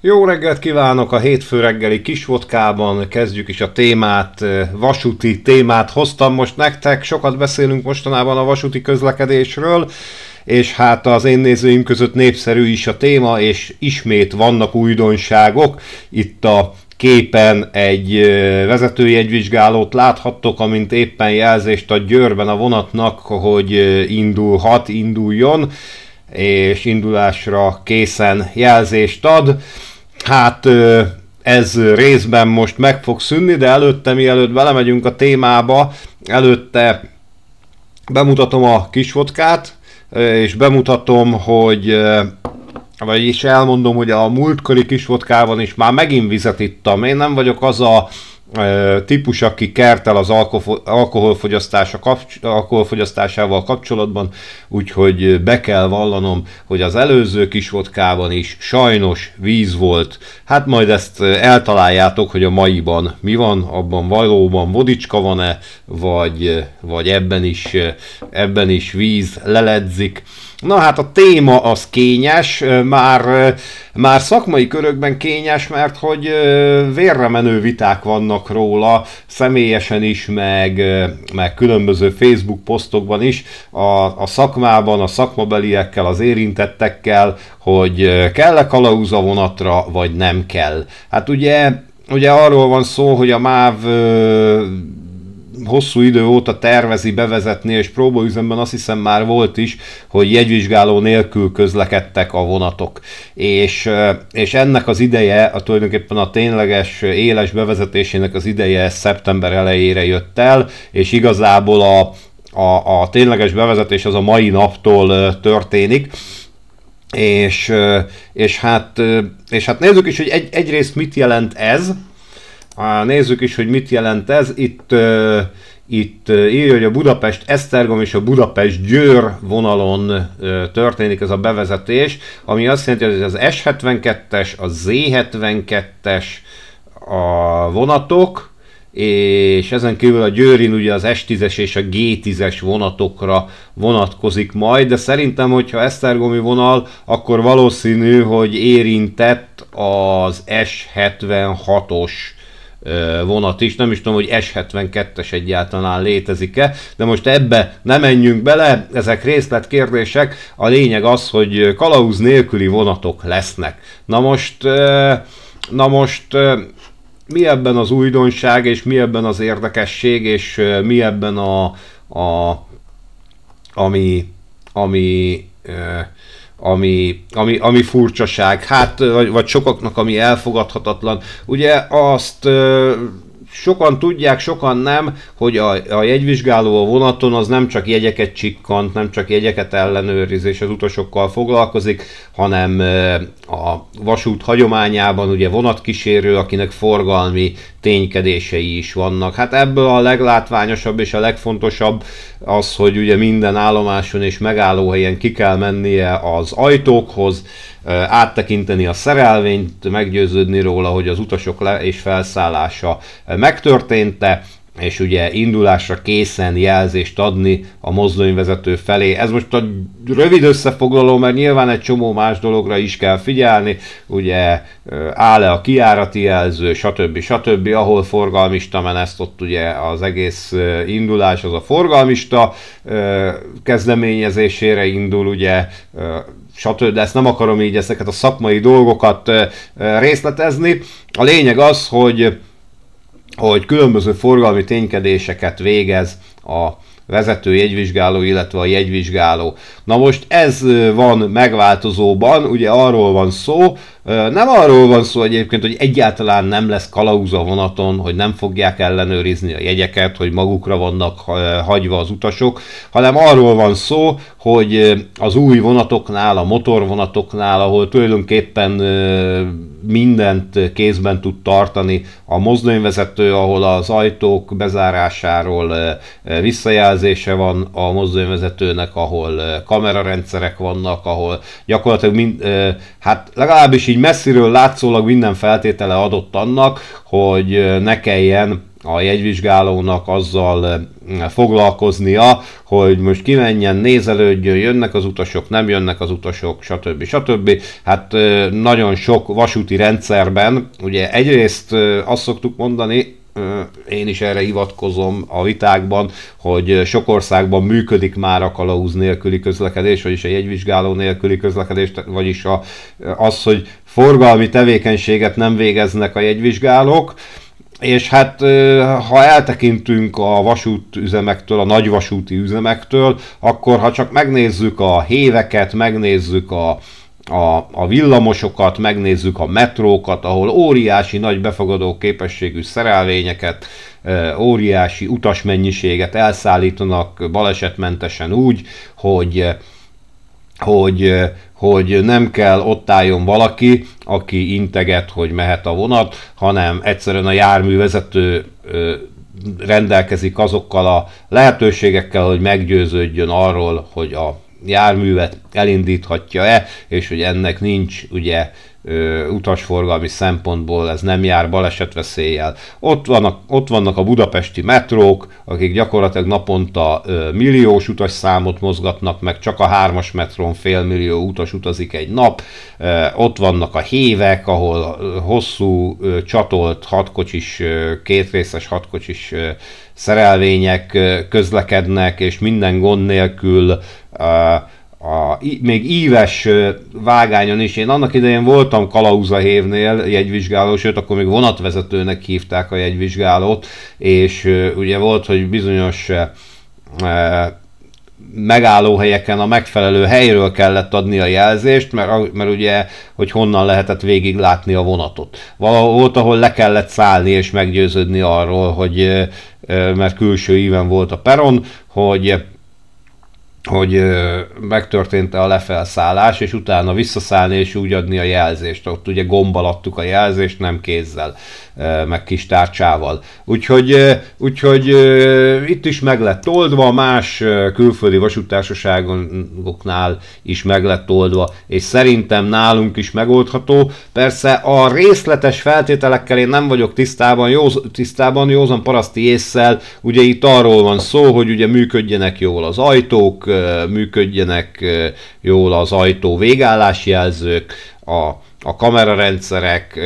Jó reggelt kívánok a hétfő reggeli vodkában, kezdjük is a témát, eh, vasúti témát hoztam most nektek, sokat beszélünk mostanában a vasúti közlekedésről, és hát az én nézőim között népszerű is a téma, és ismét vannak újdonságok, itt a képen egy eh, vezetőjegyvizsgálót láthattok, amint éppen jelzést ad Győrben a vonatnak, hogy eh, indulhat, induljon, és indulásra készen jelzést ad. Hát ez részben most meg fog szűnni, de előtte, mielőtt belemegyünk a témába, előtte bemutatom a kisvodkát, és bemutatom, hogy vagyis elmondom, hogy a múltkori kisvodkában is már megint vizet ittam. Én nem vagyok az a típus, aki kertel az alkoholfogyasztása alkoholfogyasztásával kapcsolatban, úgyhogy be kell vallanom, hogy az előző kis vodkában is sajnos víz volt. Hát majd ezt eltaláljátok, hogy a maiban mi van, abban valóban vodicska van-e, vagy, vagy ebben, is, ebben is víz leledzik Na hát a téma az kényes, már, már szakmai körökben kényes, mert hogy vérre menő viták vannak róla, személyesen is, meg, meg különböző Facebook posztokban is, a, a szakmában, a szakmabeliekkel, az érintettekkel, hogy kell-e kalauza vonatra, vagy nem kell. Hát ugye Ugye arról van szó, hogy a MÁV hosszú idő óta tervezi bevezetni, és próbóüzemben azt hiszem már volt is, hogy jegyvizsgáló nélkül közlekedtek a vonatok. És, eh, és ennek az ideje, a tulajdonképpen a tényleges éles bevezetésének az ideje szeptember elejére jött el, és igazából a, a, a tényleges bevezetés az a mai naptól eh, történik és, eh, és, hát, és hát nézzük is, hogy egy, egyrészt mit jelent ez, Nézzük is, hogy mit jelent ez. Itt, itt írja, hogy a Budapest-Esztergom és a Budapest-Győr vonalon történik ez a bevezetés, ami azt jelenti, hogy az S72-es, a Z72-es a vonatok, és ezen kívül a Győrin ugye az S10-es és a G10-es vonatokra vonatkozik majd, de szerintem, hogyha Esztergomi vonal, akkor valószínű, hogy érintett az S76-os vonat is, nem is tudom, hogy S72-es egyáltalán létezik-e, de most ebbe nem menjünk bele, ezek részletkérdések, a lényeg az, hogy kalauz nélküli vonatok lesznek. Na most, na most mi ebben az újdonság, és mi ebben az érdekesség, és mi ebben a, a ami, ami ami, ami, ami furcsaság, hát, vagy, vagy sokaknak, ami elfogadhatatlan. Ugye azt sokan tudják, sokan nem, hogy a, a jegyvizsgáló a vonaton az nem csak jegyeket csikkant, nem csak jegyeket ellenőriz és az utasokkal foglalkozik, hanem a vasút hagyományában ugye vonatkísérő, akinek forgalmi ténykedései is vannak. Hát ebből a leglátványosabb és a legfontosabb az, hogy ugye minden állomáson és megállóhelyen ki kell mennie az ajtókhoz, áttekinteni a szerelvényt, meggyőződni róla, hogy az utasok le és felszállása megtörtént-e, és ugye indulásra készen jelzést adni a mozdonyvezető felé. Ez most a rövid összefoglaló, mert nyilván egy csomó más dologra is kell figyelni, ugye áll-e a kiárati jelző, stb. stb. ahol forgalmista meneszt, ott ugye az egész indulás az a forgalmista kezdeményezésére indul, ugye stb. De ezt nem akarom így ezeket a szakmai dolgokat részletezni. A lényeg az, hogy hogy különböző forgalmi ténykedéseket végez a vezető jegyvizsgáló, illetve a jegyvizsgáló. Na most ez van megváltozóban, ugye arról van szó, nem arról van szó egyébként, hogy egyáltalán nem lesz kalauz a vonaton, hogy nem fogják ellenőrizni a jegyeket, hogy magukra vannak hagyva az utasok, hanem arról van szó, hogy az új vonatoknál, a motorvonatoknál, ahol tulajdonképpen mindent kézben tud tartani. A mozdonyvezető, ahol az ajtók bezárásáról eh, eh, visszajelzése van a mozdonyvezetőnek, ahol eh, kamerarendszerek vannak, ahol gyakorlatilag mind, hát legalábbis így messziről látszólag minden feltétele adott annak, hogy ne kelljen a jegyvizsgálónak azzal mm, foglalkoznia, hogy most kimenjen, nézelődjön, jönnek az utasok, nem jönnek az utasok, stb. stb. Hát nagyon sok vasúti rendszerben, ugye egyrészt azt szoktuk mondani, én is erre hivatkozom a vitákban, hogy sok országban működik már a kalauz nélküli közlekedés, vagyis a jegyvizsgáló nélküli közlekedés, vagyis a, az, hogy forgalmi tevékenységet nem végeznek a jegyvizsgálók, és hát ha eltekintünk a vasútüzemektől, a nagy vasúti üzemektől, akkor ha csak megnézzük a héveket, megnézzük a, a, a villamosokat, megnézzük a metrókat, ahol óriási nagy befogadó képességű szerelvényeket, óriási utasmennyiséget elszállítanak balesetmentesen úgy, hogy hogy, eh, hogy nem kell ott álljon valaki, aki integet, hogy mehet a vonat, hanem egyszerűen a járművezető eh, rendelkezik azokkal a lehetőségekkel, hogy meggyőződjön arról, hogy a járművet elindíthatja-e, és hogy ennek nincs ugye utasforgalmi szempontból ez nem jár balesetveszéllyel. Ott vannak, ott vannak a budapesti metrók, akik gyakorlatilag naponta milliós utasszámot mozgatnak, meg csak a hármas metron félmillió utas utazik egy nap. Ott vannak a hévek, ahol hosszú csatolt hatkocsis, kétrészes hatkocsis szerelvények közlekednek, és minden gond nélkül a, még íves vágányon is, én annak idején voltam kalauza hévnél jegyvizsgáló, sőt akkor még vonatvezetőnek hívták a jegyvizsgálót, és ugye volt, hogy bizonyos e, megállóhelyeken a megfelelő helyről kellett adni a jelzést, mert, mert ugye, hogy honnan lehetett végiglátni a vonatot. Valahol volt, ahol le kellett szállni és meggyőződni arról, hogy mert külső íven volt a peron, hogy hogy megtörtént a lefelszállás, és utána visszaszállni és úgy adni a jelzést. Ott ugye gombbal adtuk a jelzést, nem kézzel, meg kis tárcsával. Úgyhogy, úgyhogy itt is meg lett oldva, más külföldi vasútársaságoknál is meg lett oldva, és szerintem nálunk is megoldható. Persze a részletes feltételekkel én nem vagyok tisztában, jó, tisztában józan paraszti észszel, ugye itt arról van szó, hogy ugye működjenek jól az ajtók, működjenek jól az ajtó jelzők a, a kamerarendszerek,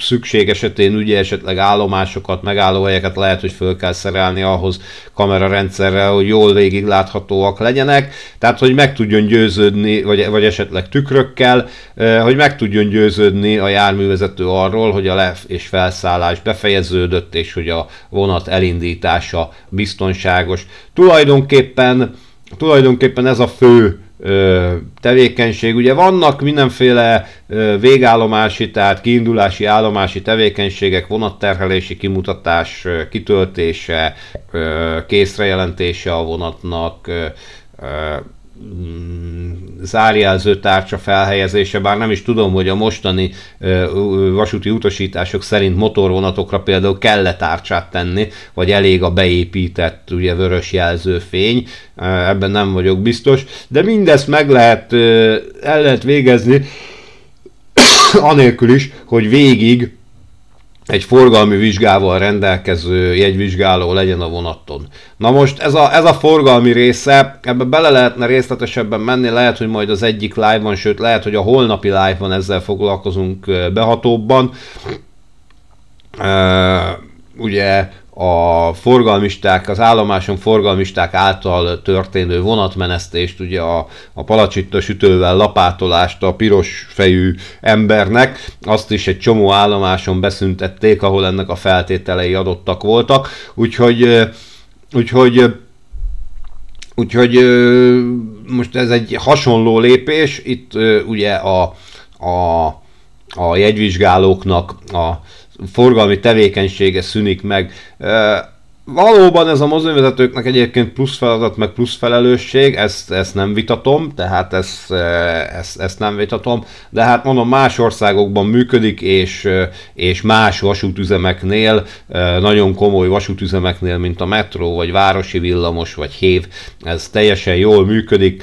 szükség esetén ugye esetleg állomásokat, megállóhelyeket lehet, hogy föl kell szerelni ahhoz kamerarendszerrel, hogy jól végig láthatóak legyenek, tehát hogy meg tudjon győződni, vagy, vagy esetleg tükrökkel, hogy meg tudjon győződni a járművezető arról, hogy a lef és felszállás befejeződött, és hogy a vonat elindítása biztonságos. Tulajdonképpen tulajdonképpen ez a fő tevékenység. Ugye vannak mindenféle végállomási, tehát kiindulási állomási tevékenységek, vonatterhelési kimutatás, kitöltése, készrejelentése a vonatnak, Mm, zárjelző tárcsa felhelyezése, bár nem is tudom, hogy a mostani vasúti utasítások szerint motorvonatokra például kell tárcsát tenni, vagy elég a beépített ugye vörös jelzőfény, ebben nem vagyok biztos, de mindezt meg lehet, el lehet végezni, anélkül is, hogy végig egy forgalmi vizsgával rendelkező jegyvizsgáló legyen a vonaton. Na most ez a, ez a forgalmi része, ebbe bele lehetne részletesebben menni, lehet, hogy majd az egyik live-ban, sőt lehet, hogy a holnapi live-ban ezzel foglalkozunk behatóbban. Uh, ugye a forgalmisták, az állomáson forgalmisták által történő vonatmenesztést, ugye a, a palacsitta sütővel lapátolást a piros fejű embernek, azt is egy csomó állomáson beszüntették, ahol ennek a feltételei adottak voltak, úgyhogy úgyhogy úgyhogy most ez egy hasonló lépés, itt ugye a, a a jegyvizsgálóknak a forgalmi tevékenysége szűnik meg valóban ez a mozdonyvezetőknek egyébként plusz feladat, meg plusz felelősség, ezt, ezt nem vitatom, tehát ezt, e, ezt, ezt nem vitatom, de hát mondom, más országokban működik, és, e, és más vasútüzemeknél, e, nagyon komoly vasútüzemeknél, mint a metró, vagy városi villamos, vagy hév, ez teljesen jól működik,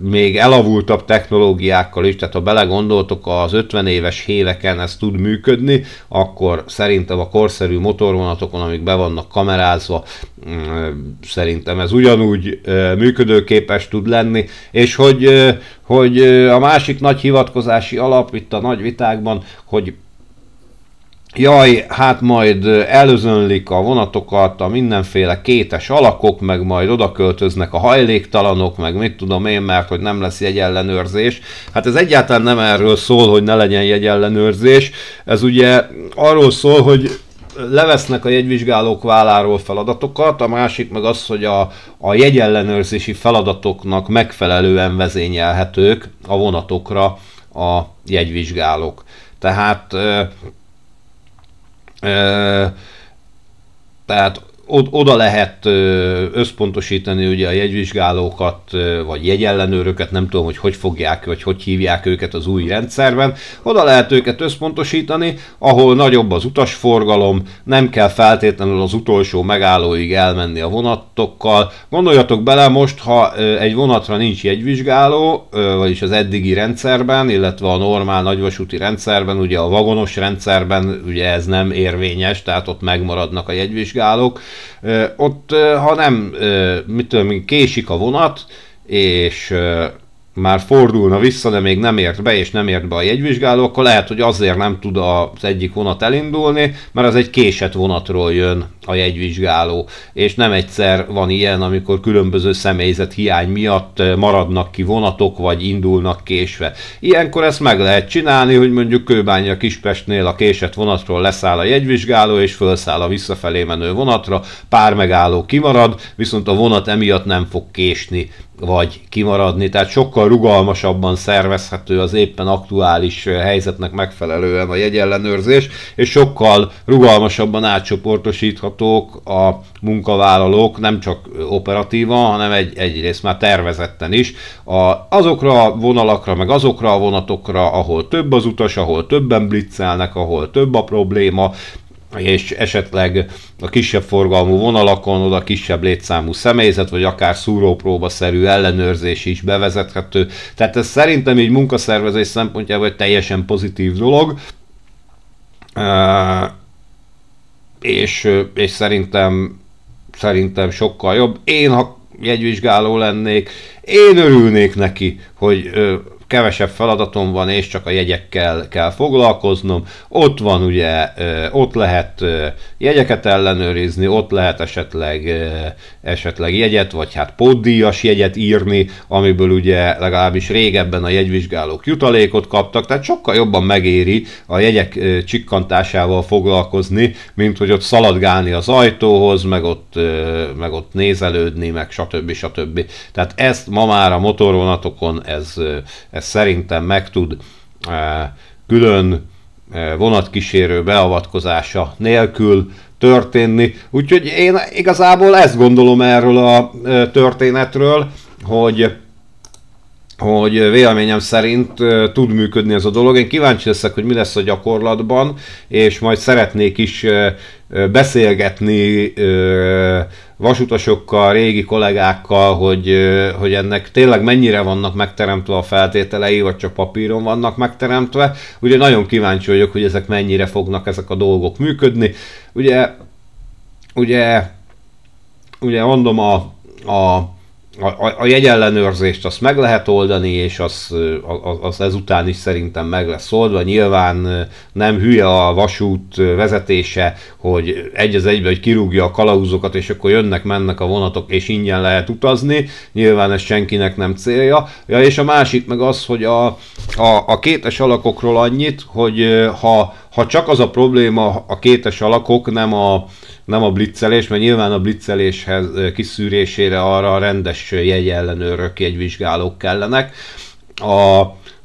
még elavultabb technológiákkal is, tehát ha belegondoltok, az 50 éves héveken ez tud működni, akkor szerintem a korszerű motorvonatokon, amik be vannak kamerában, tisztázva. Mm, szerintem ez ugyanúgy működőképes tud lenni, és hogy, hogy a másik nagy hivatkozási alap itt a nagy vitákban, hogy jaj, hát majd előzönlik a vonatokat a mindenféle kétes alakok, meg majd oda költöznek a hajléktalanok, meg mit tudom én, mert hogy nem lesz jegyellenőrzés. Hát ez egyáltalán nem erről szól, hogy ne legyen jegyellenőrzés. Ez ugye arról szól, hogy levesznek a jegyvizsgálók válláról feladatokat, a másik meg az, hogy a, a jegyellenőrzési feladatoknak megfelelően vezényelhetők a vonatokra a jegyvizsgálók. Tehát ö, ö, tehát oda lehet összpontosítani ugye a jegyvizsgálókat, vagy jegyellenőröket, nem tudom, hogy hogy fogják, vagy hogy hívják őket az új rendszerben, oda lehet őket összpontosítani, ahol nagyobb az utasforgalom, nem kell feltétlenül az utolsó megállóig elmenni a vonatokkal. Gondoljatok bele most, ha egy vonatra nincs jegyvizsgáló, vagyis az eddigi rendszerben, illetve a normál nagyvasúti rendszerben, ugye a vagonos rendszerben, ugye ez nem érvényes, tehát ott megmaradnak a jegyvizsgálók, ott, ha nem, mit tudom, késik a vonat, és már fordulna vissza, de még nem ért be, és nem ért be a jegyvizsgáló, akkor lehet, hogy azért nem tud az egyik vonat elindulni, mert az egy késett vonatról jön a jegyvizsgáló. És nem egyszer van ilyen, amikor különböző személyzet hiány miatt eh, maradnak ki vonatok, vagy indulnak késve. Ilyenkor ezt meg lehet csinálni, hogy mondjuk Kőbánya Kispestnél a késett vonatról leszáll a jegyvizsgáló, és fölszáll a visszafelé menő vonatra, pár megálló kimarad, viszont a vonat emiatt nem fog késni vagy kimaradni, tehát sokkal rugalmasabban szervezhető az éppen aktuális eh, helyzetnek megfelelően a jegyellenőrzés, és sokkal rugalmasabban átcsoportosítható vállalkozók, a munkavállalók nem csak operatívan, hanem egy, egyrészt már tervezetten is, a, azokra a vonalakra, meg azokra a vonatokra, ahol több az utas, ahol többen blitzelnek, ahol több a probléma, és esetleg a kisebb forgalmú vonalakon oda kisebb létszámú személyzet, vagy akár szúrópróbaszerű ellenőrzés is bevezethető. Tehát ez szerintem így munkaszervezés szempontjából egy teljesen pozitív dolog és, és szerintem, szerintem sokkal jobb. Én, ha jegyvizsgáló lennék, én örülnék neki, hogy kevesebb feladatom van, és csak a jegyekkel kell foglalkoznom. Ott van ugye, ott lehet jegyeket ellenőrizni, ott lehet esetleg, esetleg jegyet, vagy hát poddíjas jegyet írni, amiből ugye legalábbis régebben a jegyvizsgálók jutalékot kaptak, tehát sokkal jobban megéri a jegyek csikkantásával foglalkozni, mint hogy ott szaladgálni az ajtóhoz, meg ott, meg ott nézelődni, meg stb. stb. Tehát ezt ma már a motorvonatokon ez, ez ez szerintem meg tud eh, külön eh, vonatkísérő beavatkozása nélkül történni. Úgyhogy én igazából ezt gondolom erről a eh, történetről, hogy hogy véleményem szerint uh, tud működni ez a dolog. Én kíváncsi leszek, hogy mi lesz a gyakorlatban, és majd szeretnék is uh, beszélgetni uh, vasutasokkal, régi kollégákkal, hogy, hogy ennek tényleg mennyire vannak megteremtve a feltételei, vagy csak papíron vannak megteremtve. Ugye nagyon kíváncsi vagyok, hogy ezek mennyire fognak ezek a dolgok működni. Ugye, ugye, ugye mondom a, a a, a, a jegyellenőrzést azt meg lehet oldani, és az, az, az ezután is szerintem meg lesz oldva. Nyilván nem hülye a vasút vezetése, hogy egy az egybe, hogy kirúgja a kalauzokat, és akkor jönnek, mennek a vonatok, és ingyen lehet utazni. Nyilván ez senkinek nem célja. Ja, és a másik meg az, hogy a, a, a kétes alakokról annyit, hogy ha ha csak az a probléma a kétes alakok, nem a, nem a blitzelés, mert nyilván a blitzeléshez kiszűrésére arra a rendes jegyellenőrök, jegyvizsgálók kellenek. A,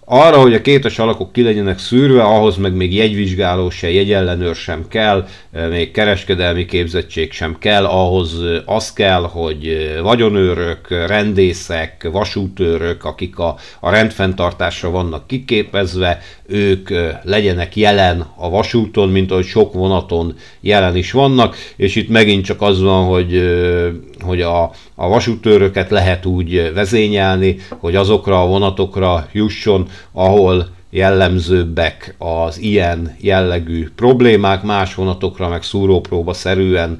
arra, hogy a kétes alakok ki legyenek szűrve, ahhoz meg még jegyvizsgáló se, jegyellenőr sem kell, még kereskedelmi képzettség sem kell, ahhoz az kell, hogy vagyonőrök, rendészek, vasútőrök, akik a, a rendfenntartásra vannak kiképezve, ők legyenek jelen a vasúton, mint ahogy sok vonaton jelen is vannak, és itt megint csak az van, hogy, hogy a, a vasútőröket lehet úgy vezényelni, hogy azokra a vonatokra jusson, ahol jellemzőbbek az ilyen jellegű problémák, más vonatokra meg szúrópróba szerűen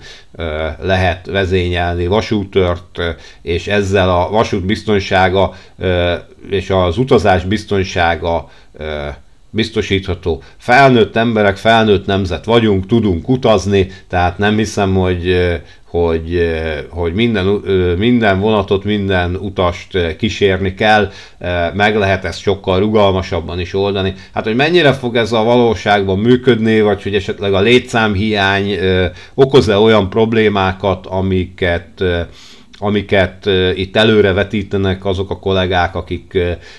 lehet vezényelni vasútört, és ezzel a vasút biztonsága és az utazás biztonsága biztosítható. Felnőtt emberek, felnőtt nemzet vagyunk, tudunk utazni, tehát nem hiszem, hogy hogy, hogy minden, minden vonatot, minden utast kísérni kell, meg lehet ezt sokkal rugalmasabban is oldani. Hát, hogy mennyire fog ez a valóságban működni, vagy hogy esetleg a létszámhiány okoz-e olyan problémákat, amiket amiket itt előrevetítenek azok a kollégák, akik,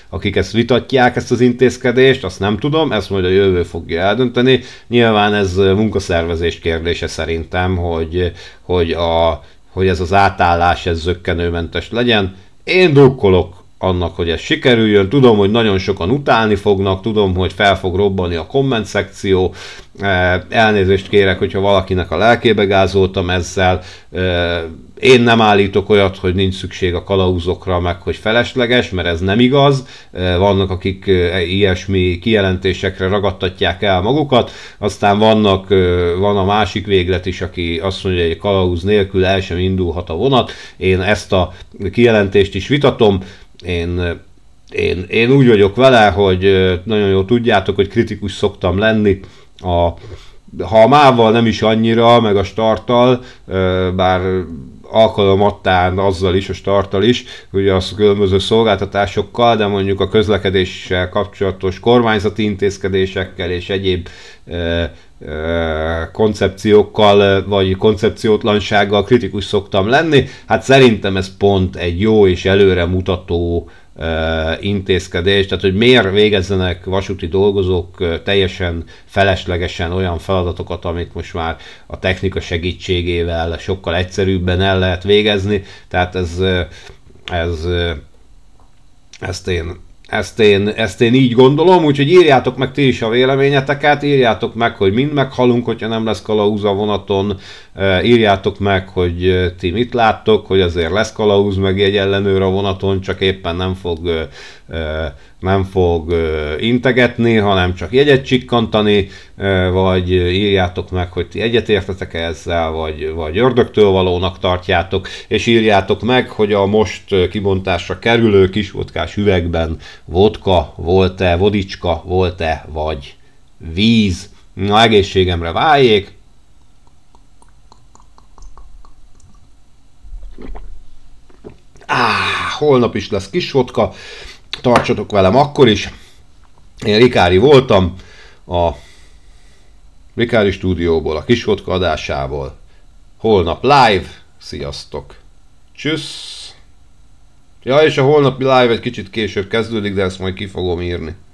akik ezt vitatják, ezt az intézkedést, azt nem tudom, ezt majd a jövő fogja eldönteni. Nyilván ez munkaszervezés kérdése szerintem, hogy, hogy, a, hogy ez az átállás ez zöggenőmentes legyen. Én drukkolok annak, hogy ez sikerüljön. Tudom, hogy nagyon sokan utálni fognak, tudom, hogy fel fog robbani a komment szekció. E, elnézést kérek, hogyha valakinek a lelkébe gázoltam ezzel. E, én nem állítok olyat, hogy nincs szükség a kalauzokra, meg hogy felesleges, mert ez nem igaz. E, vannak, akik ilyesmi kijelentésekre ragadtatják el magukat, aztán vannak, van a másik véglet is, aki azt mondja, hogy egy kalauz nélkül el sem indulhat a vonat. Én ezt a kijelentést is vitatom, én, én, én úgy vagyok vele, hogy nagyon jól tudjátok, hogy kritikus szoktam lenni a, ha a mával nem is annyira, meg a starttal, bár alkalomattán azzal is, a starttal is, ugye az különböző szolgáltatásokkal, de mondjuk a közlekedéssel kapcsolatos kormányzati intézkedésekkel és egyéb koncepciókkal, vagy koncepciótlansággal kritikus szoktam lenni. Hát szerintem ez pont egy jó és előre mutató intézkedés, tehát hogy miért végezzenek vasúti dolgozók teljesen feleslegesen olyan feladatokat, amit most már a technika segítségével sokkal egyszerűbben el lehet végezni, tehát ez, ez ezt én ezt én, ezt én így gondolom, úgyhogy írjátok meg ti is a véleményeteket, írjátok meg, hogy mind meghalunk, hogyha nem lesz kalauza vonaton, írjátok meg, hogy ti mit láttok, hogy azért lesz kalauz meg egy ellenőr a vonaton, csak éppen nem fog, nem fog integetni, hanem csak jegyet csikkantani, vagy írjátok meg, hogy ti egyetértetek -e ezzel, vagy, vagy ördögtől valónak tartjátok, és írjátok meg, hogy a most kibontásra kerülő vodkás üvegben vodka volt-e, vodicska volt-e, vagy víz. Na egészségemre váljék, Á, holnap is lesz kis vodka, tartsatok velem akkor is. Én Rikári voltam, a Rikári stúdióból, a kis vodka adásából. Holnap live, sziasztok! Csüssz! Ja, és a holnapi live egy kicsit később kezdődik, de ezt majd ki fogom írni.